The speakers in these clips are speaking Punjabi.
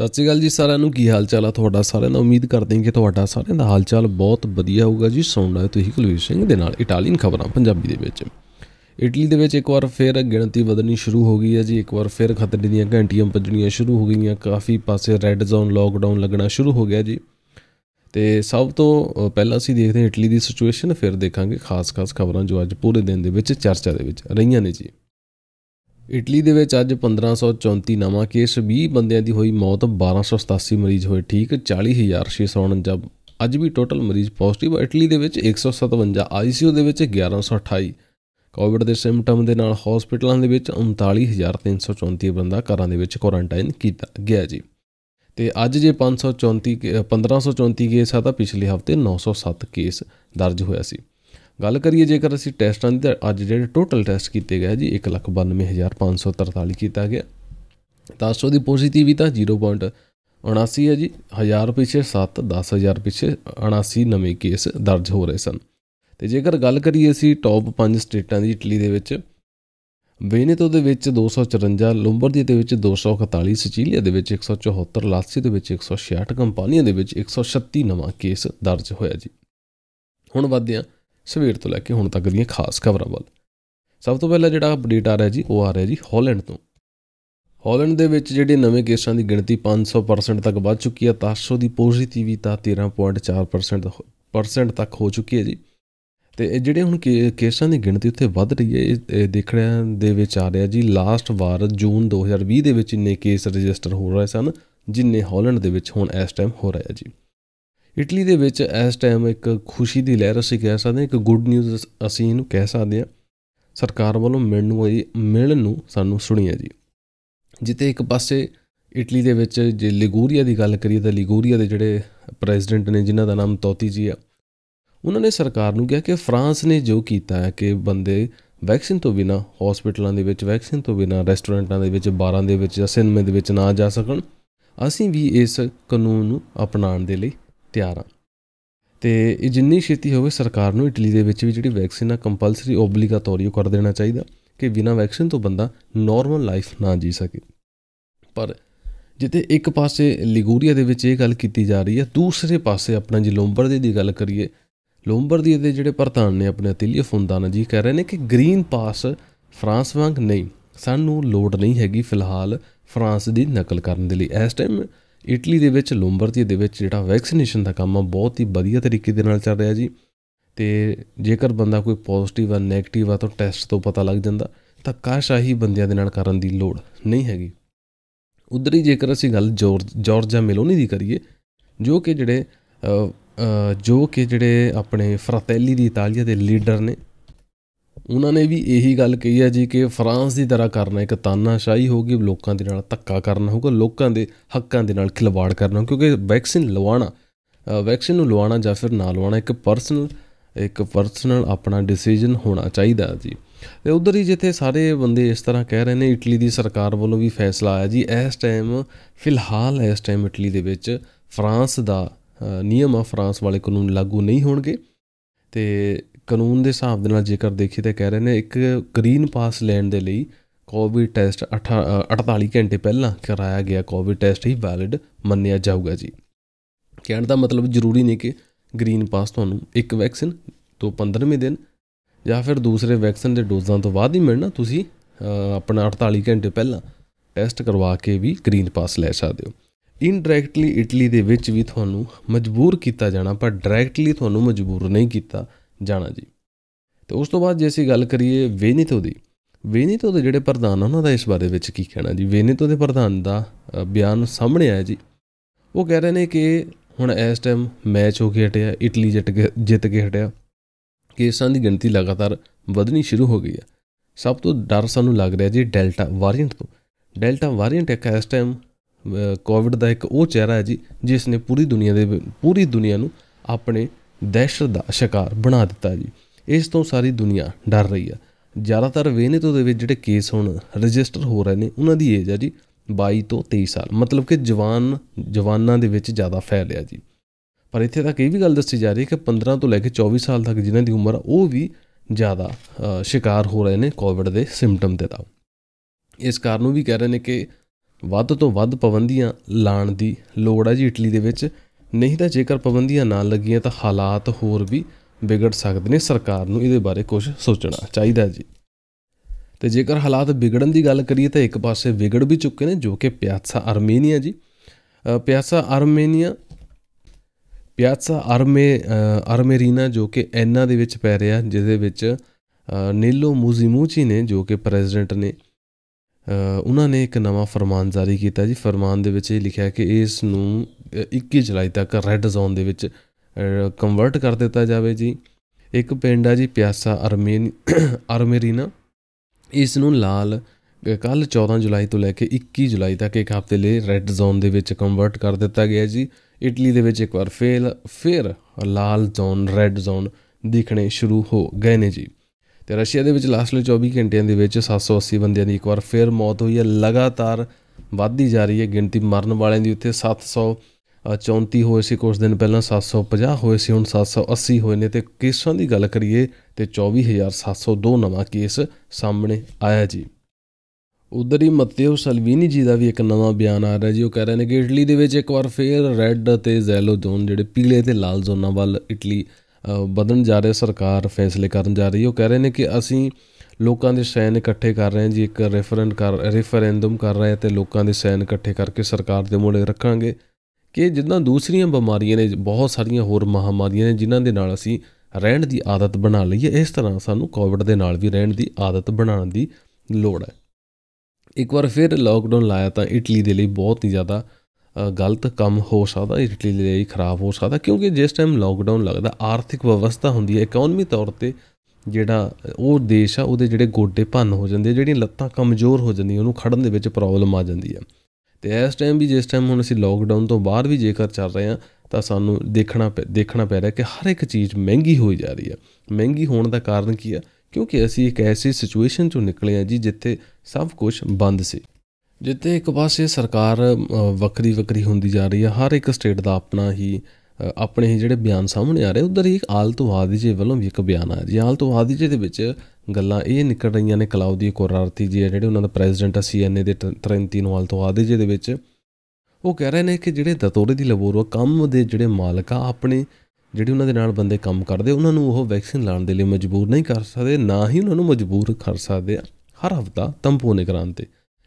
ਸਤਿ ਸ਼੍ਰੀ ਅਕਾਲ ਜੀ ਸਾਰਿਆਂ ਨੂੰ ਕੀ ਹਾਲ ਚਾਲ ਆ ਤੁਹਾਡਾ ਸਾਰਿਆਂ ਦਾ ਉਮੀਦ ਕਰਦੇ ਹਾਂ ਕਿ ਤੁਹਾਡਾ ਸਾਰਿਆਂ ਦਾ ਹਾਲ ਚਾਲ ਬਹੁਤ ਵਧੀਆ ਹੋਊਗਾ ਜੀ ਸੁਣ ਰਹੇ ਤੁਸੀਂ ਕੁਲਵੀਰ ਸਿੰਘ ਦੇ ਨਾਲ ਇਟਾਲੀਅਨ ਖਬਰਾਂ ਪੰਜਾਬੀ ਦੇ ਵਿੱਚ ਇਟਲੀ ਦੇ ਵਿੱਚ ਇੱਕ ਵਾਰ ਫੇਰ ਗਿਣਤੀ ਵਧਣੀ ਸ਼ੁਰੂ ਹੋ ਗਈ ਹੈ ਜੀ ਇੱਕ ਵਾਰ ਫੇਰ ਖਤਰੇ ਦੀਆਂ ਘੰਟੀਆਂ ਵੱਜਣੀਆਂ ਸ਼ੁਰੂ ਹੋ ਗਈਆਂ ਕਾਫੀ ਪਾਸੇ ਰੈੱਡ ਜ਼ੋਨ ਲੌਕਡਾਊਨ ਲੱਗਣਾ ਸ਼ੁਰੂ ਹੋ ਗਿਆ ਜੀ ਤੇ ਸਭ ਤੋਂ ਪਹਿਲਾਂ ਅਸੀਂ ਦੇਖਦੇ ਹਾਂ ਇਟਲੀ ਦੀ ਸਿਚੁਏਸ਼ਨ ਫਿਰ ਦੇਖਾਂਗੇ ਖਾਸ-ਖਾਸ ਖਬਰਾਂ ਜੋ ਅੱਜ ਪੂਰੇ ਦਿਨ ਦੇ ਵਿੱਚ ਚਰਚਾ ਦੇ ਵਿੱਚ ਰਹੀਆਂ ਨੇ ਜੀ ਇਟਲੀ ਦੇ ਵਿੱਚ ਅੱਜ 1534 ਨਵਾਂ ਕੇਸ 20 ਬੰਦਿਆਂ ਦੀ ਹੋਈ ਮੌਤ 1287 ਮਰੀਜ਼ ਹੋਏ ਠੀਕ 40649 ਅੱਜ ਵੀ ਟੋਟਲ ਮਰੀਜ਼ ਪੋਜ਼ਿਟਿਵ ਇਟਲੀ ਦੇ ਵਿੱਚ 157 ਆਈਸੀਯੂ ਦੇ ਵਿੱਚ 1128 ਕੋਵਿਡ ਦੇ ਸਿੰਪਟਮ ਦੇ ਨਾਲ ਹਸਪੀਟਲਾਂ ਦੇ ਵਿੱਚ 39334 ਬੰਦਾ ਘਰਾਂ ਦੇ ਵਿੱਚ ਕੁਆਰੰਟਾਈਨ ਕੀਤਾ ਗਿਆ ਜੀ ਤੇ ਅੱਜ ਜੇ 534 1534 ਕੇਸ ਆ ਤਾਂ ਪਿਛਲੇ ਹਫਤੇ 907 ਕੇਸ ਦਰਜ ਹੋਇਆ ਸੀ ਗੱਲ ਕਰੀਏ ਜੇਕਰ ਅਸੀਂ ਟੈਸਟਾਂ ਦੀ ਅੱਜ ਜਿਹੜੇ ਟੋਟਲ ਟੈਸਟ ਕੀਤੇ ਗਏ ਜੀ 192543 ਕੀਤਾ ਗਿਆ ਸੋ ਦੀ ਪੋਜ਼ਿਟਿਵਿਟੀ 0.79 ਹੈ ਜੀ 1000 ਪਿੱਛੇ 7 10000 ਪਿੱਛੇ 79 ਨਵੇਂ ਕੇਸ ਦਰਜ ਹੋ ਰਹੇ ਸਨ ਤੇ ਜੇਕਰ ਗੱਲ ਕਰੀਏ ਅਸੀਂ ਟੌਪ 5 ਸਟੇਟਾਂ ਦੀ ਇਟਲੀ ਦੇ ਵਿੱਚ ਵੇਨੇਤੋ ਦੇ ਵਿੱਚ 254 ਲੰਬਰਦੀ ਦੇ ਵਿੱਚ 241 ਸਿਚੀਲੀਆ ਦੇ ਵਿੱਚ 174 ਲਾਸੀ ਦੇ ਵਿੱਚ 166 ਕੰਪਾਨੀਆਂ ਦੇ ਵਿੱਚ 136 ਨਵਾਂ ਕੇਸ ਦਰਜ ਹੋਇਆ ਜੀ ਹੁਣ ਵਧਦੇ ਹਾਂ ਸਵੇਰ ਤੋਂ ਲੈ ਕੇ ਹੁਣ ਤੱਕ ਦੀਆਂ ਖਾਸ ਖਬਰਾਂ ਵੱਲ ਸਭ ਤੋਂ ਪਹਿਲਾਂ ਜਿਹੜਾ ਅਪਡੇਟ ਆ ਰਿਹਾ ਜੀ ਉਹ ਆ ਰਿਹਾ ਜੀ ਹਾਲੈਂਡ ਤੋਂ ਹਾਲੈਂਡ ਦੇ ਵਿੱਚ ਜਿਹੜੇ ਨਵੇਂ ਕੇਸਾਂ ਦੀ ਗਿਣਤੀ 500% ਤੱਕ ਵੱਧ ਚੁੱਕੀ ਹੈ 700 ਦੀ ਪੋਜ਼ਿਟਿਵਿਟੀ ਤਾਂ 13.4% ਪਰਸੈਂਟ ਤੱਕ ਹੋ ਚੁੱਕੀ ਹੈ ਜੀ ਤੇ ਇਹ ਜਿਹੜੇ ਹੁਣ ਕੇਸਾਂ ਦੀ ਗਿਣਤੀ ਉੱਥੇ ਵੱਧ ਰਹੀ ਹੈ ਇਹ ਰਿਹਾ ਦੇ ਵਿੱਚ ਆ ਰਿਹਾ ਜੀ ਲਾਸਟ ਵਾਰ ਜੂਨ 2020 ਦੇ ਵਿੱਚ ਇੰਨੇ ਕੇਸ ਰਜਿਸਟਰ ਹੋ ਰਹੇ ਸਨ ਜਿੰਨੇ ਹਾਲੈਂਡ ਦੇ ਵਿੱਚ ਹੁਣ ਇਸ ਟਾਈਮ ਹੋ ਰਿਹਾ ਜੀ ਇਟਲੀ ਦੇ ਵਿੱਚ ਇਸ ਟਾਈਮ ਇੱਕ ਖੁਸ਼ੀ ਦੀ ਲਹਿਰ ਅਸੀਂ ਕਹਿ ਸਕਦੇ ਹਾਂ ਇੱਕ ਗੁੱਡ ਨਿਊਜ਼ ਅਸੀਂ ਇਹਨੂੰ ਕਹਿ ਸਕਦੇ ਹਾਂ ਸਰਕਾਰ ਵੱਲੋਂ ਮਿਲਣ ਹੋਈ ਮਿਲਣ ਨੂੰ ਸਾਨੂੰ ਸੁਣੀਆ ਜੀ ਜਿੱਤੇ ਇੱਕ ਪਾਸੇ ਇਟਲੀ ਦੇ ਵਿੱਚ ਜੇ ਲਿਗੂਰੀਆ ਦੀ ਗੱਲ ਕਰੀਏ ਤਾਂ ਲਿਗੂਰੀਆ ਦੇ ਜਿਹੜੇ ਪ੍ਰੈਜ਼ੀਡੈਂਟ ਨੇ ਜਿਨ੍ਹਾਂ ਦਾ ਨਾਮ ਤੋਤੀ ਜੀ ਆ ਉਹਨਾਂ ਨੇ ਸਰਕਾਰ ਨੂੰ ਕਿਹਾ ਕਿ ਫਰਾਂਸ ਨੇ ਜੋ ਕੀਤਾ ਹੈ ਕਿ ਬੰਦੇ ਵੈਕਸੀਨ ਤੋਂ ਬਿਨਾ ਹਸਪੀਟਲਾਂ ਦੇ ਵਿੱਚ ਵੈਕਸੀਨ ਤੋਂ ਬਿਨਾ ਰੈਸਟੋਰੈਂਟਾਂ ਦੇ ਵਿੱਚ ਬਾਰਾਂ ਦੇ ਵਿੱਚ ਜਾਂ ਸਿਨੇਮੇ ਦੇ ਵਿੱਚ ਨਾ ਜਾ ਸਕਣ ਅਸੀਂ ਵੀ ਇਸ ਕਾਨੂੰਨ ਨੂੰ ਅਪਣਾਉਣ ਦੇ ਲਈ ਤਿਆਰ ਆ ਤੇ ਇਹ ਜਿੰਨੀ ਛੇਤੀ ਹੋਵੇ ਸਰਕਾਰ ਨੂੰ ਇਟਲੀ ਦੇ ਵਿੱਚ ਵੀ ਜਿਹੜੀ ਵੈਕਸੀਨ ਆ ਕੰਪਲਸਰੀ ਓਬਲੀਗਾਟੋਰੀ ਕਰ ਦੇਣਾ ਚਾਹੀਦਾ ਕਿ ਬਿਨਾਂ ਵੈਕਸੀਨ ਤੋਂ ਬੰਦਾ ਨਾਰਮਲ ਲਾਈਫ ਨਾ ਜੀ ਸਕੇ ਪਰ ਜਿੱਤੇ ਇੱਕ ਪਾਸੇ ਲਿਗੂਰੀਆ ਦੇ ਵਿੱਚ ਇਹ ਗੱਲ ਕੀਤੀ ਜਾ ਰਹੀ ਹੈ ਦੂਸਰੇ ਪਾਸੇ ਆਪਣਾ ਜੀ ਲੋਂਬਰਦੀ ਦੀ ਗੱਲ ਕਰੀਏ ਲੋਂਬਰਦੀ ਦੇ ਜਿਹੜੇ ਪ੍ਰਧਾਨ ਨੇ ਆਪਣੇ ਅਤਿਲੀਆ ਫੁੰਦਾਨ ਜੀ ਕਹਿ ਰਹੇ ਨੇ ਕਿ ਗ੍ਰੀਨ ਪਾਸ ਫਰਾਂਸ ਵਾਂਗ ਨਹੀਂ ਸਾਨੂੰ ਲੋਡ ਨਹੀਂ ਹੈਗੀ ਫਿਲਹਾਲ ਫਰਾਂਸ ਦੀ ਨਕਲ ਕਰਨ ਦੇ ਲਈ ਇਸ ਟਾਈਮ ਇਟਲੀ ਦੇ ਵਿੱਚ ਲੋਂਬਰਦੀ ਦੇ ਵਿੱਚ ਜਿਹੜਾ ਵੈਕਸੀਨੇਸ਼ਨ ਦਾ ਕੰਮ ਆ ਬਹੁਤ ਹੀ ਵਧੀਆ ਤਰੀਕੇ ਦੇ ਨਾਲ ਚੱਲ ਰਿਹਾ ਜੀ ਤੇ ਜੇਕਰ ਬੰਦਾ ਕੋਈ ਪੋਜ਼ਿਟਿਵ ਆ 네ਗੇਟਿਵ ਆ ਤਾਂ ਟੈਸਟ ਤੋਂ ਪਤਾ ਲੱਗ ਜਾਂਦਾ ਤਾਂ ਕਾਸ਼ਾਹੀ ਬੰਦਿਆਂ ਦੇ ਨਾਲ ਕਰਨ ਦੀ ਲੋੜ ਨਹੀਂ ਹੈਗੀ ਉਧਰ ਹੀ ਜੇਕਰ ਅਸੀਂ ਗੱਲ ਜਾਰਜਾ ਮਿਲੋਨੀ ਦੀ ਕਰੀਏ ਜੋ ਕਿ ਜਿਹੜੇ ਜੋ ਕਿ ਜਿਹੜੇ ਆਪਣੇ ਫਰਾਟੈਲੀ ਦੀ ਇਟਾਲੀਆ ਦੇ ਲੀਡਰ ਨੇ ਉਹਨਾਂ ਨੇ ਵੀ ਇਹੀ ਗੱਲ ਕਹੀ ਹੈ ਜੀ ਕਿ ਫਰਾਂਸ ਦੀ ਤਰ੍ਹਾਂ ਕਰਨਾ ਇੱਕ ਤਾਨਾਸ਼ਾਹੀ ਹੋਗੀ ਲੋਕਾਂ ਦੇ ਨਾਲ ਧੱਕਾ ਕਰਨਾ ਹੋਊਗਾ ਲੋਕਾਂ ਦੇ ਹੱਕਾਂ ਦੇ ਨਾਲ ਖਿਲਵਾੜ ਕਰਨਾ ਕਿਉਂਕਿ ਵੈਕਸੀਨ ਲਵਾਉਣਾ ਵੈਕਸੀਨ ਨੂੰ ਲਵਾਉਣਾ ਜਾਂ ਫਿਰ ਨਾ ਲਵਾਉਣਾ ਇੱਕ ਪਰਸਨਲ ਇੱਕ ਪਰਸਨਲ ਆਪਣਾ ਡਿਸੀਜਨ ਹੋਣਾ ਚਾਹੀਦਾ ਜੀ ਤੇ ਉਧਰ ਹੀ ਜਿੱਥੇ ਸਾਰੇ ਬੰਦੇ ਇਸ ਤਰ੍ਹਾਂ ਕਹਿ ਰਹੇ ਨੇ ਇਟਲੀ ਦੀ ਸਰਕਾਰ ਵੱਲੋਂ ਵੀ ਫੈਸਲਾ ਆਇਆ ਜੀ ਇਸ ਟਾਈਮ ਫਿਲਹਾਲ ਇਸ ਟਾਈਮ ਇਟਲੀ ਦੇ ਵਿੱਚ ਫਰਾਂਸ ਦਾ ਨਿਯਮ ਆ ਫਰਾਂਸ ਵਾਲੇ ਕਾਨੂੰਨ ਲਾਗੂ ਨਹੀਂ ਹੋਣਗੇ ਤੇ ਕਾਨੂੰਨ ਦੇ ਹਿਸਾਬ ਦੇ ਨਾਲ ਜੇਕਰ ਦੇਖੀ ਤੇ ਕਹਿ ਰਹੇ ਨੇ ਇੱਕ ਗ੍ਰੀਨ ਪਾਸ ਲੈਣ ਦੇ ਲਈ ਕੋਵਿਡ ਟੈਸਟ 48 ਘੰਟੇ ਪਹਿਲਾਂ ਕਰਾਇਆ ਗਿਆ ਕੋਵਿਡ ਟੈਸਟ ਹੀ ਵੈਲਿਡ ਮੰਨਿਆ ਜਾਊਗਾ ਜੀ ਕਹਿਣ ਦਾ ਮਤਲਬ ਜ਼ਰੂਰੀ ਨਹੀਂ ਕਿ ਗ੍ਰੀਨ ਪਾਸ ਤੁਹਾਨੂੰ ਇੱਕ ਵੈਕਸੀਨ ਤੋਂ 15ਵੇਂ ਦਿਨ ਜਾਂ ਫਿਰ ਦੂਸਰੇ ਵੈਕਸੀਨ ਦੇ ਡੋਜ਼ਾਂ ਤੋਂ ਬਾਅਦ ਹੀ ਮਿਲਣਾ ਤੁਸੀਂ ਆਪਣਾ 48 ਘੰਟੇ ਪਹਿਲਾਂ ਟੈਸਟ ਕਰਵਾ ਕੇ ਵੀ ਗ੍ਰੀਨ ਪਾਸ ਲੈ ਸਕਦੇ ਹੋ ਇਨਡਾਇਰੈਕਟਲੀ ਇਟਲੀ ਦੇ ਵਿੱਚ ਵੀ ਤੁਹਾਨੂੰ ਮਜਬੂਰ ਕੀਤਾ ਜਾਣਾ ਪਰ ਡਾਇਰੈਕਟਲੀ ਤੁਹਾਨੂੰ ਮਜਬੂਰ ਨਹੀਂ ਕੀਤਾ ਜਾਣਾ ਜੀ ਤੇ ਉਸ ਤੋਂ ਬਾਅਦ ਜੇ ਅਸੀਂ ਗੱਲ ਕਰੀਏ ਵੇਨੀਤੋ ਦੀ ਵੇਨੀਤੋ ਦੇ ਜਿਹੜੇ ਪ੍ਰਧਾਨ ਉਹਨਾਂ ਦਾ ਇਸ ਬਾਰੇ ਵਿੱਚ ਕੀ ਕਹਿਣਾ ਜੀ ਵੇਨੀਤੋ ਦੇ ਪ੍ਰਧਾਨ ਦਾ ਬਿਆਨ ਸਾਹਮਣੇ ਆਇਆ ਜੀ ਉਹ ਕਹਿ ਰਹੇ ਨੇ ਕਿ ਹੁਣ ਇਸ ਟਾਈਮ ਮੈਚ ਹੋ ਕੇ ਹਟਿਆ ਇਟਲੀ ਜਿੱਤ ਕੇ ਹਟਿਆ ਕੇਸਾਂ ਦੀ ਗਿਣਤੀ ਲਗਾਤਾਰ ਵਧਣੀ ਸ਼ੁਰੂ ਹੋ ਗਈ ਹੈ ਸਭ ਤੋਂ ਡਰ ਸਾਨੂੰ ਲੱਗ ਰਿਹਾ ਜੀ ਡੈਲਟਾ ਵਾਰੀਐਂਟ ਤੋਂ ਡੈਲਟਾ ਵਾਰੀਐਂਟ ਇੱਕ ਇਸ ਟਾਈਮ ਕੋਵਿਡ ਦਾ ਇੱਕ ਉਹ ਚਿਹਰਾ ਹੈ ਜੀ ਜਿਸ ਨੇ ਪੂਰੀ ਦੁਨੀਆ ਦੇ ਪੂਰੀ ਦੁਨੀਆ ਨੂੰ ਆਪਣੇ ਦਹਿਸ਼ਤ ਦਾ ਸ਼ਿਕਾਰ ਬਣਾ ਦਿੱਤਾ ਜੀ ਇਸ ਤੋਂ ਸਾਰੀ ਦੁਨੀਆ ਡਰ ਰਹੀ ਆ ਜ਼ਿਆਦਾਤਰ ਵੇਨੇਤੋ ਦੇ ਵਿੱਚ ਜਿਹੜੇ ਕੇਸ ਹੁਣ ਰਜਿਸਟਰ ਹੋ ਰਹੇ ਨੇ ਉਹਨਾਂ ਦੀ ਏਜ ਆ ਜੀ 22 ਤੋਂ 23 ਸਾਲ ਮਤਲਬ ਕਿ ਜਵਾਨ ਜਵਾਨਾਂ ਦੇ ਵਿੱਚ ਜ਼ਿਆਦਾ ਫੈਲਿਆ ਜੀ ਪਰ ਇੱਥੇ ਤੱਕ ਇਹ ਵੀ ਗੱਲ ਦੱਸੀ ਜਾ ਰਹੀ ਹੈ ਕਿ 15 ਤੋਂ ਲੈ ਕੇ 24 ਸਾਲ ਤੱਕ ਜਿਨ੍ਹਾਂ ਦੀ ਉਮਰ ਉਹ ਵੀ ਜ਼ਿਆਦਾ ਸ਼ਿਕਾਰ ਹੋ ਰਹੇ ਨੇ ਕੋਵਿਡ ਦੇ ਸਿੰਪਟਮ ਦੇ ਦਾ ਇਸ ਕਾਰਨ ਨੂੰ ਵੀ ਕਹਿ ਰਹੇ ਨੇ ਕਿ ਵੱਧ ਤੋਂ ਵੱਧ ਪਾਬੰਦੀਆਂ ਲਾਣ ਦੀ ਲੋੜ ਹੈ ਜੀ ਇਟਲੀ ਦੇ ਵਿੱਚ ਨਹੀਂ ਤਾਂ ਜੇਕਰ ਪਾਬੰਦੀਆਂ ਨਾ ਲੱਗੀਆਂ ਤਾਂ ਹਾਲਾਤ ਹੋਰ ਵੀ ਵਿਗੜ ਸਕਦੇ ਨੇ ਸਰਕਾਰ ਨੂੰ ਇਹਦੇ ਬਾਰੇ ਕੁਝ ਸੋਚਣਾ ਚਾਹੀਦਾ ਜੀ ਤੇ ਜੇਕਰ ਹਾਲਾਤ ਵਿਗੜਨ ਦੀ ਗੱਲ ਕਰੀਏ ਤਾਂ ਇੱਕ ਪਾਸੇ ਵਿਗੜ ਵੀ ਚੁੱਕੇ ਨੇ ਜੋ ਕਿ ਪਿਆਸਾ ਆਰਮੇਨੀਆ ਜੀ ਪਿਆਸਾ ਆਰਮੇਨੀਆ ਪਿਆਸਾ ਆਰਮੇ ਆਰਮੇਰੀਨਾ ਜੋ ਕਿ ਐਨਾ ਦੇ ਵਿੱਚ ਪੈ ਰਿਹਾ ਜਿਹਦੇ ਵਿੱਚ ਨੀਲੋ ਮੂਜ਼ੀਮੂਚੀ ਨੇ ਜੋ ਕਿ ਪ੍ਰੈਜ਼ੀਡੈਂਟ ਨੇ ਉਹਨਾਂ ਨੇ ਇੱਕ ਨਵਾਂ ਫਰਮਾਨ ਜਾਰੀ ਕੀਤਾ ਜੀ ਫਰਮਾਨ ਦੇ ਵਿੱਚ ਇਹ ਲਿਖਿਆ ਕਿ ਇਸ ਨੂੰ 21 ਜੁਲਾਈ ਤੱਕ ਰੈੱਡ ਜ਼ੋਨ ਦੇ ਵਿੱਚ ਕਨਵਰਟ ਕਰ ਦਿੱਤਾ ਜਾਵੇ ਜੀ ਇੱਕ ਪਿੰਡ ਆ ਜੀ ਪਿਆਸਾ ਅਰਮੇਨੀ ਅਰਮੇਰੀਨਾ ਇਸ ਨੂੰ ਲਾਲ ਕੱਲ 14 ਜੁਲਾਈ ਤੋਂ ਲੈ ਕੇ 21 ਜੁਲਾਈ ਤੱਕ ਇੱਕ ਹਫ਼ਤੇ ਲਈ ਰੈੱਡ ਜ਼ੋਨ ਦੇ ਵਿੱਚ ਕਨਵਰਟ ਕਰ ਦਿੱਤਾ ਗਿਆ ਜੀ ਇਟਲੀ ਦੇ ਵਿੱਚ ਇੱਕ ਵਾਰ ਫੇਲ ਫਿਰ ਲਾਲ ਜ਼ੋਨ ਰੈੱਡ ਜ਼ੋਨ ਦਿਖਣੇ ਸ਼ੁਰੂ ਹੋ ਗਏ ਨੇ ਜੀ ਤੇ ਰਸ਼ੀਆ ਦੇ ਵਿੱਚ ਲਾਸਟਲੇ 24 ਘੰਟਿਆਂ ਦੇ ਵਿੱਚ 780 ਬੰਦਿਆਂ ਦੀ ਇੱਕ ਵਾਰ ਫੇਰ ਮੌਤ ਹੋਈ ਹੈ ਲਗਾਤਾਰ ਵੱਧਦੀ ਜਾ ਰਹੀ ਹੈ ਗਿਣਤੀ ਮਰਨ ਵਾਲਿਆਂ ਦੀ ਉੱਥੇ 700 34 ਹੋਏ ਸੀ ਕੁਝ ਦਿਨ ਪਹਿਲਾਂ 750 ਹੋਏ ਸੀ ਹੁਣ 780 ਹੋਏ ਨੇ ਤੇ ਕੇਸਾਂ ਦੀ ਗੱਲ ਕਰੀਏ ਤੇ 24702 ਨਵਾਂ ਕੇਸ ਸਾਹਮਣੇ ਆਇਆ ਜੀ ਉਧਰ ਹੀ ਮਤੇਓ ਸਲਵੀਨੀ ਜੀ ਦਾ ਵੀ ਇੱਕ ਨਵਾਂ ਬਿਆਨ ਆ ਰਿਹਾ ਜੀ ਉਹ ਕਹਿ ਰਹੇ ਨੇ ਕਿ ਇਟਲੀ ਦੇ ਵਿੱਚ ਇੱਕ ਵਾਰ ਫੇਰ ਰੈੱਡ ਅਤੇ ਜ਼ੈਲੋ ਜ਼ੋਨ ਜਿਹੜੇ ਪੀਲੇ ਤੇ ਲਾਲ ਜ਼ੋਨਾਂ ਵੱਲ ਇਟਲੀ ਬਦਲਣ ਜਾ ਰਹੀ ਸਰਕਾਰ ਫੈਸਲੇ ਕਰਨ ਜਾ ਰਹੀ ਹੈ ਉਹ ਕਹਿ ਰਹੇ ਨੇ ਕਿ ਅਸੀਂ ਲੋਕਾਂ ਦੇ ਸੈਨ ਇਕੱਠੇ ਕਰ ਰਹੇ ਹਾਂ ਜੀ ਇੱਕ ਰੈਫਰੈਂਡ ਕਰ ਰੈਫਰੈਂਡਮ ਕਰ ਰਹੇ ਤੇ ਲੋਕਾਂ ਦੇ ਸੈਨ ਇਕੱਠੇ ਕਰਕੇ ਸਰਕਾਰ ਦੇ ਮੋੜੇ ਰੱਖਾਂਗੇ ਕਿ ਜਿੱਦਾਂ ਦੂਸਰੀਆਂ ਬਿਮਾਰੀਆਂ ਨੇ ਬਹੁਤ ਸਾਰੀਆਂ ਹੋਰ ਮਹਾਮਾਰੀਆਂ ਨੇ ਜਿਨ੍ਹਾਂ ਦੇ ਨਾਲ ਅਸੀਂ ਰਹਿਣ ਦੀ ਆਦਤ ਬਣਾ ਲਈ ਹੈ ਇਸ ਤਰ੍ਹਾਂ ਸਾਨੂੰ ਕੋਵਿਡ ਦੇ ਨਾਲ ਵੀ ਰਹਿਣ ਦੀ ਆਦਤ ਬਣਾਉਣ ਦੀ ਲੋੜ ਹੈ ਇੱਕ ਵਾਰ ਫਿਰ ਲਾਕਡਾਊਨ ਲਾਇਆ ਤਾਂ ਇਟਲੀ ਦੇ ਲਈ ਬਹੁਤ ਹੀ ਜ਼ਿਆਦਾ ਗਲਤ ਕੰਮ ਹੋ ਸਕਦਾ ਇਟਲੀ ਲਈ ਖਰਾਬ ਹੋ ਸਕਦਾ ਕਿਉਂਕਿ ਜਿਸ ਟਾਈਮ ਲਾਕਡਾਊਨ ਲੱਗਦਾ ਆਰਥਿਕ ਵਿਵਸਥਾ ਹੁੰਦੀ ਹੈ ਇਕਨੋਮੀ ਤੌਰ ਤੇ ਜਿਹੜਾ ਉਹ ਦੇਸ਼ ਆ ਉਹਦੇ ਜਿਹੜੇ ਗੋਡੇ ਭੰਨ ਹੋ ਜਾਂਦੇ ਜਿਹੜੀਆਂ ਲੱਤਾਂ ਕਮਜ਼ੋਰ ਹੋ ਜਾਂਦੀਆਂ ਉਹਨੂੰ ਖੜਨ ਦੇ ਵਿੱਚ ਪ੍ਰੋਬਲਮ ਆ ਜਾਂਦੀ ਹੈ ਤੇ ਇਸ ਟਾਈਮ ਵੀ ਜਿਸ ਟਾਈਮ ਹੁਣ ਅਸੀਂ ਲੋਕਡਾਊਨ ਤੋਂ ਬਾਅਦ ਵੀ ਜੇਕਰ ਚੱਲ ਰਹੇ ਆ ਤਾਂ ਸਾਨੂੰ ਦੇਖਣਾ ਦੇਖਣਾ ਪੈ ਰਿਹਾ ਕਿ ਹਰ ਇੱਕ ਚੀਜ਼ ਮਹਿੰਗੀ ਹੋਈ ਜਾ ਰਹੀ ਆ ਮਹਿੰਗੀ ਹੋਣ ਦਾ ਕਾਰਨ ਕੀ ਆ ਕਿਉਂਕਿ ਅਸੀਂ ਇੱਕ ਐਸੀ ਸਿਚੁਏਸ਼ਨ ਚੋਂ ਨਿਕਲੇ ਆ ਜੀ ਜਿੱਥੇ ਸਭ ਕੁਝ ਬੰਦ ਸੀ ਜਿੱਥੇ ਇੱਕ ਪਾਸੇ ਸਰਕਾਰ ਵੱਖਰੀ ਵੱਖਰੀ ਹੁੰਦੀ ਜਾ ਰਹੀ ਆ ਹਰ ਇੱਕ ਸਟੇਟ ਦਾ ਆਪਣਾ ਹੀ ਆਪਣੇ ਹੀ ਜਿਹੜੇ ਬਿਆਨ ਸਾਹਮਣੇ ਆ ਰਹੇ ਉਧਰ ਹੀ ਆਲਤਵਾਦੀ ਜੇ ਵੱਲੋਂ ਵੀ ਇੱਕ ਬਿਆਨ ਆਇਆ ਜੀ ਆਲਤਵਾਦੀ ਜੇ ਦੇ ਵਿੱਚ ਗੱਲਾਂ ਇਹ ਨਿਕਲ ਰਹੀਆਂ ਨੇ ਕਲਾਉਦੀ ਕੋਰਾਰਤੀ ਜੀ ਜਿਹੜੇ ਉਹਨਾਂ ਦਾ ਪ੍ਰੈਜ਼ੀਡੈਂਟ ਆ ਸੀਐਨਏ ਦੇ 33 ਤੋਂ ਆਦੇ ਜੀ ਦੇ ਵਿੱਚ ਉਹ ਕਹਿ ਰਹੇ ਨੇ ਕਿ ਜਿਹੜੇ ਦਤੋਰੇ ਦੀ ਲਬੋਰੋ ਕੰਮ ਦੇ ਜਿਹੜੇ ਮਾਲਕ ਆ ਆਪਣੇ ਜਿਹੜੇ ਉਹਨਾਂ ਦੇ ਨਾਲ ਬੰਦੇ ਕੰਮ ਕਰਦੇ ਉਹਨਾਂ ਨੂੰ ਉਹ ਵੈਕਸੀਨ ਲਾਉਣ ਦੇ ਲਈ ਮਜਬੂਰ ਨਹੀਂ ਕਰ ਸਕਦੇ ਨਾ ਹੀ ਉਹਨਾਂ ਨੂੰ ਮਜਬੂਰ ਕਰ ਸਕਦੇ ਆ ਹਰ ਹਫਤਾ ਤੰਪੂ ਨਿਗਰਾਨ ਤੇ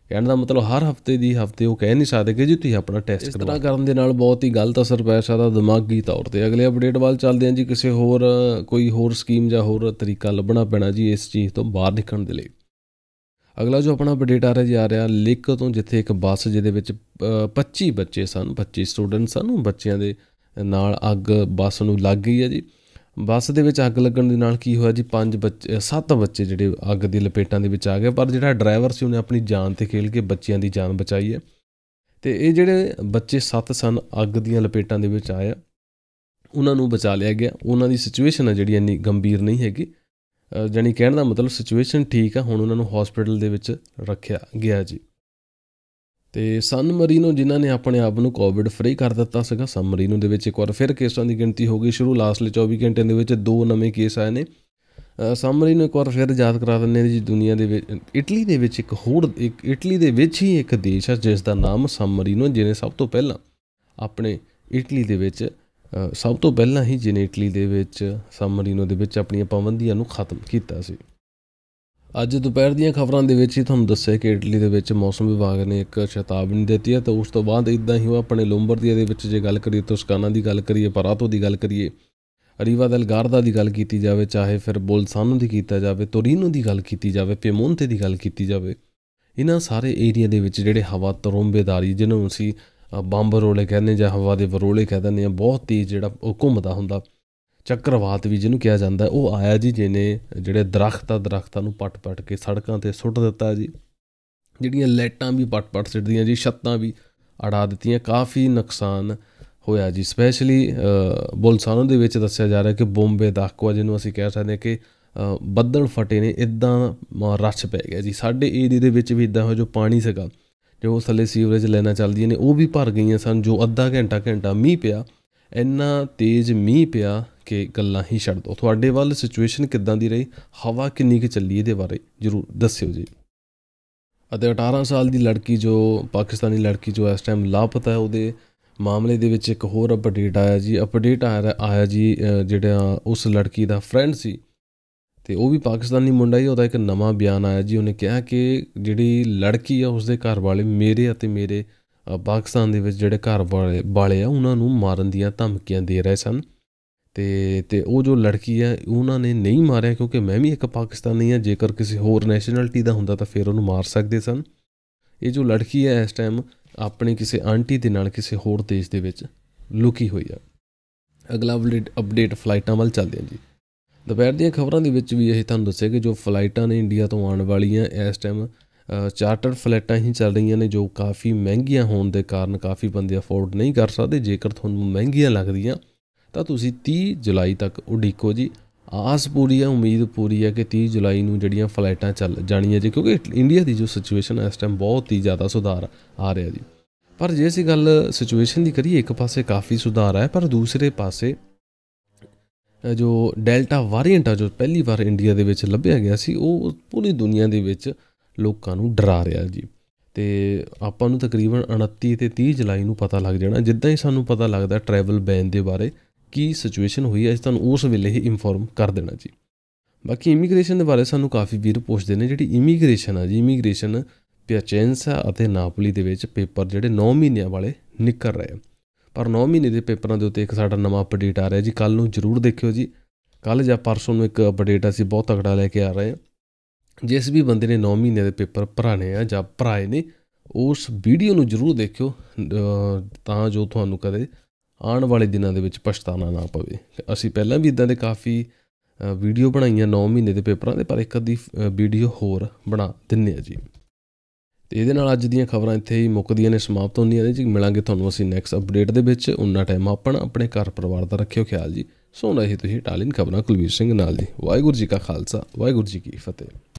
ਕਹਿਣ ਦਾ ਮਤਲਬ ਹਰ ਹਫਤੇ ਦੀ ਹਫਤੇ ਉਹ ਕਹਿ ਨਹੀਂ ਸਕਦੇ ਕਿ ਜੀ ਤੁਸੀਂ ਆਪਣਾ ਟੈਸਟ ਕਰਵਾਓ ਇਸ ਤਰ੍ਹਾਂ ਕਰਨ ਦੇ ਨਾਲ ਬਹੁਤ ਹੀ ਗਲਤ ਅਸਰ ਪੈ ਸਕਦਾ ਦਿਮਾਗੀ ਤੌਰ ਤੇ ਅਗਲੇ ਅਪਡੇਟ ਵੱਲ ਚੱਲਦੇ ਹਾਂ ਜੀ ਕਿਸੇ ਹੋਰ ਕੋਈ ਹੋਰ ਸਕੀਮ ਜਾਂ ਹੋਰ ਤਰੀਕਾ ਲੱਭਣਾ ਪੈਣਾ ਜੀ ਇਸ ਚੀਜ਼ ਤੋਂ ਬਾਹਰ ਨਿਕਲਣ ਦੇ ਲਈ ਅਗਲਾ ਜੋ ਆਪਣਾ ਅਪਡੇਟ ਆ ਰਿਹਾ ਜੀ ਆ ਰਿਹਾ ਲਿਕ ਤੋਂ ਜਿੱਥੇ ਇੱਕ ਬੱਸ ਜਿਹਦੇ ਵਿੱਚ 25 ਬੱਚੇ ਸਨ 25 ਸਟੂਡੈਂਟ ਸਨ ਉਹ ਬੱਚਿਆਂ ਦੇ ਨਾਲ ਅੱਗ ਬੱਸ ਨੂੰ ਲੱਗ ਗਈ ਹੈ ਜੀ ਬੱਸ ਦੇ ਵਿੱਚ ਅੱਗ ਲੱਗਣ ਦੇ ਨਾਲ ਕੀ ਹੋਇਆ ਜੀ ਪੰਜ ਬੱਚੇ ਸੱਤ ਬੱਚੇ ਜਿਹੜੇ ਅੱਗ ਦੀ ਲਪੇਟਾਂ ਦੇ ਵਿੱਚ ਆ ਗਏ ਪਰ ਜਿਹੜਾ ਡਰਾਈਵਰ ਸੀ ਉਹਨੇ ਆਪਣੀ ਜਾਨ ਤੇ ਖੇਲ ਕੇ ਬੱਚਿਆਂ ਦੀ ਜਾਨ ਬਚਾਈ ਹੈ ਤੇ ਇਹ ਜਿਹੜੇ ਬੱਚੇ ਸੱਤ ਸਨ ਅੱਗ ਦੀਆਂ ਲਪੇਟਾਂ ਦੇ ਵਿੱਚ ਆਇਆ ਉਹਨਾਂ ਨੂੰ ਬਚਾ ਲਿਆ ਗਿਆ ਉਹਨਾਂ ਦੀ ਸਿਚੁਏਸ਼ਨ ਹੈ ਜਿਹੜੀ ਇੰਨੀ ਗੰਭੀਰ ਨਹੀਂ ਹੈਗੀ ਜਾਨੀ ਕਹਿਣ ਦਾ ਮਤਲਬ ਸਿਚੁਏਸ਼ਨ ਠੀਕ ਆ ਹੁਣ ਉਹਨਾਂ ਨੂੰ ਹਸਪੀਟਲ ਦੇ ਵਿੱਚ ਰੱਖਿਆ ਗਿਆ ਜੀ ਤੇ ਸਨ ਮਰੀਨੋ ਜਿਨ੍ਹਾਂ ਨੇ ਆਪਣੇ ਆਪ ਨੂੰ ਕੋਵਿਡ ਫ੍ਰੀ ਕਰ ਦਿੱਤਾ ਸੀਗਾ ਸਨ ਮਰੀਨੋ ਦੇ ਵਿੱਚ ਇੱਕ ਵਾਰ ਫਿਰ ਕੇਸਾਂ ਦੀ ਗਿਣਤੀ ਹੋ ਗਈ ਸ਼ੁਰੂ ਲਾਸਟਲੇ 24 ਘੰਟਿਆਂ ਦੇ ਵਿੱਚ ਦੋ ਨਵੇਂ ਕੇਸ ਆਏ ਨੇ ਸਨ ਮਰੀਨੋ ਇੱਕ ਵਾਰ ਫਿਰ ਯਾਦ ਕਰਾ ਦਿੰਨੇ ਜੀ ਦੁਨੀਆ ਦੇ ਵਿੱਚ ਇਟਲੀ ਦੇ ਵਿੱਚ ਇੱਕ ਹੋਰ ਇੱਕ ਇਟਲੀ ਦੇ ਵਿੱਚ ਹੀ ਇੱਕ ਦੇਸ਼ ਹੈ ਜਿਸ ਦਾ ਨਾਮ ਸਨ ਮਰੀਨੋ ਜਿਹਨੇ ਸਭ ਤੋਂ ਪਹਿਲਾਂ ਆਪਣੇ ਇਟਲੀ ਦੇ ਵਿੱਚ ਸਭ ਤੋਂ ਪਹਿਲਾਂ ਹੀ ਜਿਨੇ ਇਟਲੀ ਦੇ ਵਿੱਚ ਸਨ ਮਰੀਨੋ ਦੇ ਵਿੱਚ ਆਪਣੀਆਂ ਪਾਬੰਦੀਆਂ ਨੂੰ ਖਤਮ ਕੀਤਾ ਸੀ ਅੱਜ ਦੁਪਹਿਰ ਦੀਆਂ ਖਬਰਾਂ ਦੇ ਵਿੱਚ ਹੀ ਤੁਹਾਨੂੰ ਦੱਸਿਆ ਕਿ ਇਟਲੀ ਦੇ ਵਿੱਚ ਮੌਸਮ ਵਿਭਾਗ ਨੇ ਇੱਕ ਚੇਤਾਵਨੀ ਦਿੱਤੀ ਹੈ ਤਾਂ ਉਸ ਤੋਂ ਬਾਅਦ ਇਦਾਂ ਹੀ ਉਹ ਆਪਣੇ ਲੋਂਬਰਦੀਆ ਦੇ ਵਿੱਚ ਜੇ ਗੱਲ ਕਰੀਏ ਤੁਸਕਾਨਾ ਦੀ ਗੱਲ ਕਰੀਏ ਪਰਾਤੋ ਦੀ ਗੱਲ ਕਰੀਏ ਅਰੀਵਾ ਗਾਰਦਾ ਦੀ ਗੱਲ ਕੀਤੀ ਜਾਵੇ ਚਾਹੇ ਫਿਰ ਬੋਲਸਾਨੋ ਦੀ ਕੀਤਾ ਜਾਵੇ ਤੋਰੀਨੋ ਦੀ ਗੱਲ ਕੀਤੀ ਜਾਵੇ ਪੇਮੋਂਤੇ ਦੀ ਗੱਲ ਕੀਤੀ ਜਾਵੇ ਇਹਨਾਂ ਸਾਰੇ ਏਰੀਆ ਦੇ ਵਿੱਚ ਜਿਹੜੇ ਹਵਾ ਤਰੋਂਬੇਦਾਰੀ ਜਿਹਨੂੰ ਅਸੀਂ ਬੰਬ ਰੋਲੇ ਕਹਿੰਦੇ ਜਾਂ ਹਵਾ ਦੇ ਵਰੋਲੇ ਕਹਿੰਦੇ ਨੇ ਬਹੁਤ ਤੇਜ਼ ਜਿਹੜਾ ਉਹ ਘੁੰਮਦਾ ਹੁੰਦਾ ਚੱਕਰਵਾਤ ਵੀ ਜਿਹਨੂੰ ਕਿਹਾ ਜਾਂਦਾ ਉਹ ਆਇਆ ਜੀ ਜਿਹਨੇ ਜਿਹੜੇ ਦਰਖਤ ਆ ਦਰਖਤਾਂ ਨੂੰ ਪਟ-ਪਟ ਕੇ ਸੜਕਾਂ ਤੇ ਸੁੱਟ ਦਿੱਤਾ ਜੀ ਜਿਹੜੀਆਂ ਲਾਈਟਾਂ ਵੀ ਪਟ-ਪਟ ਸਿੱਟਦੀਆਂ ਜੀ ਛੱਤਾਂ ਵੀ ਅੜਾ ਦਿੱਤੀਆਂ ਕਾਫੀ ਨੁਕਸਾਨ ਹੋਇਆ ਜੀ ਸਪੈਸ਼ਲੀ ਬੋਲਸਾਨੋ ਦੇ ਵਿੱਚ ਦੱਸਿਆ ਜਾ ਰਿਹਾ ਕਿ ਬੰਬੇ ਦਾਕਵਾ ਜਿਹਨੂੰ ਅਸੀਂ ਕਹਿ ਸਕਦੇ ਹਾਂ ਕਿ ਬੱਦਲ ਫਟੇ ਨੇ ਇਦਾਂ ਰਛ ਪੈ ਗਿਆ ਜੀ ਸਾਡੇ ਏਰੀਏ ਦੇ ਵਿੱਚ ਵੀ ਇਦਾਂ ਹੋ ਜੋ ਪਾਣੀ ਸਗਾ ਜੋ ਥੱਲੇ ਸੀਵਰੇਜ ਲੈਣਾ ਚੱਲਦੀਆਂ ਨੇ ਉਹ ਵੀ ਭਰ ਗਈਆਂ ਸਨ ਜੋ ਅੱਧਾ ਘੰਟਾ ਘੰਟਾ ਮੀਂਹ ਪਿਆ ਇੰਨਾ ਤੇਜ਼ ਮੀਂਹ ਪਿਆ ਕਿ ਗੱਲਾਂ ਹੀ ਛੱਡ ਦੋ ਤੁਹਾਡੇ ਵੱਲ ਸਿਚੁਏਸ਼ਨ ਕਿੱਦਾਂ ਦੀ ਰਹੀ ਹਵਾ ਕਿੰਨੀ ਕਿ ਚੱਲੀ ਇਹਦੇ ਬਾਰੇ ਜਰੂਰ ਦੱਸਿਓ ਜੀ ਅਤੇ 18 ਸਾਲ ਦੀ ਲੜਕੀ ਜੋ ਪਾਕਿਸਤਾਨੀ ਲੜਕੀ ਜੋ ਇਸ ਟਾਈਮ ਲਾਪਤਾ ਹੈ ਉਹਦੇ ਮਾਮਲੇ ਦੇ ਵਿੱਚ ਇੱਕ ਹੋਰ ਅਪਡੇਟ ਆਇਆ ਜੀ ਅਪਡੇਟ ਆਇਆ ਜੀ ਜਿਹੜਾ ਉਸ ਲੜਕੀ ਦਾ ਫਰੈਂਡ ਸੀ ਤੇ ਉਹ ਵੀ ਪਾਕਿਸਤਾਨੀ ਮੁੰਡਾ ਹੀ ਉਹਦਾ ਇੱਕ ਨਵਾਂ ਬਿਆਨ ਆਇਆ ਜੀ ਉਹਨੇ ਕਿਹਾ ਕਿ ਜਿਹੜੀ ਲੜਕੀ ਆ ਉਸਦੇ ਘਰ ਵਾਲੇ ਮੇਰੇ ਅਤੇ ਮੇਰੇ ਪਾਕਿਸਤਾਨ ਦੇ ਵਿੱਚ ਜਿਹੜੇ ਘਰ ਵਾਲੇ ਵਾਲੇ ਆ ਉਹਨਾਂ ਨੂੰ ਮਾਰਨ ਦੀਆਂ ਧਮਕੀਆਂ ਦੇ ਰਹੇ ਸਨ ਤੇ ਤੇ ਉਹ ਜੋ ਲੜਕੀ ਹੈ ਉਹਨਾਂ ਨੇ ਨਹੀਂ ਮਾਰਿਆ ਕਿਉਂਕਿ ਮੈਂ ਵੀ ਇੱਕ ਪਾਕਿਸਤਾਨੀ ਆ ਜੇਕਰ ਕਿਸੇ ਹੋਰ ਨੈਸ਼ਨੈਲਿਟੀ ਦਾ ਹੁੰਦਾ ਤਾਂ ਫਿਰ ਉਹਨੂੰ ਮਾਰ ਸਕਦੇ ਸਨ ਇਹ ਜੋ ਲੜਕੀ ਹੈ ਇਸ ਟਾਈਮ ਆਪਣੀ ਕਿਸੇ ਆਂਟੀ ਦੇ ਨਾਲ ਕਿਸੇ ਹੋਰ ਦੇਸ਼ ਦੇ ਵਿੱਚ ਲੁਕੀ ਹੋਈ ਆ ਅਗਲਾ ਅਪਡੇਟ ਫਲਾਈਟਾਂ ਵੱਲ ਚੱਲਦੇ ਹਾਂ ਜੀ ਦੁਪਹਿਰ ਦੀਆਂ ਖਬਰਾਂ ਦੇ ਵਿੱਚ ਵੀ ਇਹ ਤੁਹਾਨੂੰ ਦੱਸਿਆ ਕਿ ਜੋ ਫਲਾਈਟਾਂ ਨੇ ਇੰਡੀਆ ਤੋਂ ਆਉਣ ਵਾਲੀਆਂ ਇਸ ਟਾਈਮ ਚਾਰਟਰ ਫਲੈਟਾਂ ਹੀ ਚੱਲ ਰਹੀਆਂ ਨੇ ਜੋ ਕਾਫੀ ਮਹਿੰਗੀਆਂ ਹੋਣ ਦੇ ਕਾਰਨ ਕਾਫੀ ਬੰਦੇ ਅਫੋਰਡ ਨਹੀਂ ਕਰ ਸਕਦੇ ਜੇਕਰ ਤੁਹਾਨੂੰ ਮਹਿੰਗੀਆਂ ਲੱਗਦੀਆਂ ਤਾਂ ਤੁਸੀਂ 30 ਜੁਲਾਈ ਤੱਕ ਉਡੀਕੋ ਜੀ ਆਸ ਪੂਰੀ ਹੈ ਉਮੀਦ ਪੂਰੀ ਹੈ ਕਿ 30 ਜੁਲਾਈ ਨੂੰ ਜਿਹੜੀਆਂ ਫਲੈਟਾਂ ਚੱਲ ਜਾਣੀਆਂ ਜੀ ਕਿਉਂਕਿ ਇੰਡੀਆ ਦੀ ਜੋ ਸਿਚੁਏਸ਼ਨ ਹੈ ਇਸ ਟਾਈਮ ਬਹੁਤ ਹੀ ਜ਼ਿਆਦਾ ਸੁਧਾਰ ਆ ਰਿਹਾ ਜੀ ਪਰ ਜੇ ਅਸੀਂ ਗੱਲ ਸਿਚੁਏਸ਼ਨ ਦੀ ਕਰੀਏ ਇੱਕ ਪਾਸੇ ਕਾਫੀ ਸੁਧਾਰ ਹੈ ਪਰ ਦੂਸਰੇ ਪਾਸੇ ਜੋ ਡੈਲਟਾ ਵਾਰੀਐਂਟ ਆ ਜੋ ਪਹਿਲੀ ਵਾਰ ਇੰਡੀਆ ਦੇ ਵਿੱਚ ਲੱਭਿਆ ਗਿਆ ਸੀ ਉਹ ਪੂਰੀ ਦੁਨੀਆ ਦੇ ਵਿੱਚ ਲੋਕਾਂ ਨੂੰ ਡਰਾ ਰਿਹਾ ਜੀ ਤੇ ਆਪਾਂ ਨੂੰ ਤਕਰੀਬਨ 29 ਤੇ 30 ਜੁਲਾਈ ਨੂੰ ਪਤਾ ਲੱਗ ਜਾਣਾ ਜਿੱਦਾਂ ਹੀ ਸਾਨੂੰ ਪਤਾ ਲੱਗਦਾ ਟਰੈਵਲ ਬੈਨ ਦੇ ਬਾਰੇ ਕੀ ਸਿਚੁਏਸ਼ਨ ਹੋਈ ਹੈ ਅਸੀਂ ਤੁਹਾਨੂੰ ਉਸ ਵੇਲੇ ਹੀ ਇਨਫੋਰਮ ਕਰ ਦੇਣਾ ਜੀ ਬਾਕੀ ਇਮੀਗ੍ਰੇਸ਼ਨ ਦੇ ਬਾਰੇ ਸਾਨੂੰ ਕਾਫੀ ਵੀਰ ਪੁੱਛਦੇ ਨੇ ਜਿਹੜੀ ਇਮੀਗ੍ਰੇਸ਼ਨ ਆ ਜੀ ਇਮੀਗ੍ਰੇਸ਼ਨ ਪਿਆਚੈਂਸਾ ਅਤੇ ਨਾਪਲੀ ਦੇ ਵਿੱਚ ਪੇਪਰ ਜਿਹੜੇ 9 ਮਹੀਨਿਆਂ ਵਾਲੇ ਨਿਕਲ ਰਹੇ ਪਰ 9 ਮਹੀਨੇ ਦੇ ਪੇਪਰਾਂ ਦੇ ਉੱਤੇ ਇੱਕ ਸਾਡਾ ਨਵਾਂ ਅਪਡੇਟ ਆ ਰਿਹਾ ਜੀ ਕੱਲ ਨੂੰ ਜਰੂਰ ਦੇਖਿਓ ਜੀ ਕੱਲ ਜਾਂ ਪਰਸੋਂ ਨੂੰ ਇੱਕ ਅਪਡੇਟ ਅਸੀਂ ਬਹੁਤ ਤਕੜਾ ਲੈ ਕੇ ਆ ਰਹੇ ਹਾਂ ਜਿਸ ਵੀ ਬੰਦੇ ਨੇ 9 ਮਹੀਨੇ ਦੇ ਪੇਪਰ ਭਰਾਣੇ ਆ ਜਾਂ ਭਰਾਏ ਨੇ ਉਸ ਵੀਡੀਓ ਨੂੰ ਜਰੂਰ ਦੇਖਿਓ ਤਾਂ ਜੋ ਤੁਹਾਨੂੰ ਕਦੇ ਆਉਣ ਵਾਲੇ ਦਿਨਾਂ ਦੇ ਵਿੱਚ ਪਛਤਾਣਾ ਨਾ ਪਵੇ ਅਸੀਂ ਪਹਿਲਾਂ ਵੀ ਇਦਾਂ ਦੇ ਕਾਫੀ ਵੀਡੀਓ ਬਣਾਈਆਂ 9 ਮਹੀਨੇ ਦੇ ਪੇਪਰਾਂ ਦੇ ਪਰ ਇੱਕ ਅੱਧੀ ਵੀਡੀਓ ਹੋਰ ਬਣਾ ਦਿੰਨੇ ਆ ਜੀ ਤੇ ਇਹਦੇ ਨਾਲ ਅੱਜ ਦੀਆਂ ਖਬਰਾਂ ਇੱਥੇ ਹੀ ਮੁੱਕਦੀਆਂ ਨੇ ਸਮਾਪਤ ਹੁੰਦੀਆਂ ਨੇ ਜੀ ਮਿਲਾਂਗੇ ਤੁਹਾਨੂੰ ਅਸੀਂ ਨੈਕਸਟ ਅਪਡੇਟ ਦੇ ਵਿੱਚ ਉਨਾ ਟਾਈਮ ਆਪਣਾ ਆਪਣੇ ਘਰ ਪਰਿਵਾਰ ਦਾ ਰੱਖਿਓ ਖਿਆਲ ਜੀ ਸੋਣ ਰਹੇ ਤੁਸੀਂ ਟਾਲਿੰਗ ਖਬਰਾਂ ਕੁਲਵੀਰ ਸਿੰਘ ਨਾਲ ਜੀ ਵਾਹਿਗੁਰੂ ਜੀ ਕਾ ਖਾਲਸਾ ਵਾਹਿਗੁਰੂ ਜੀ ਕੀ ਫਤਿਹ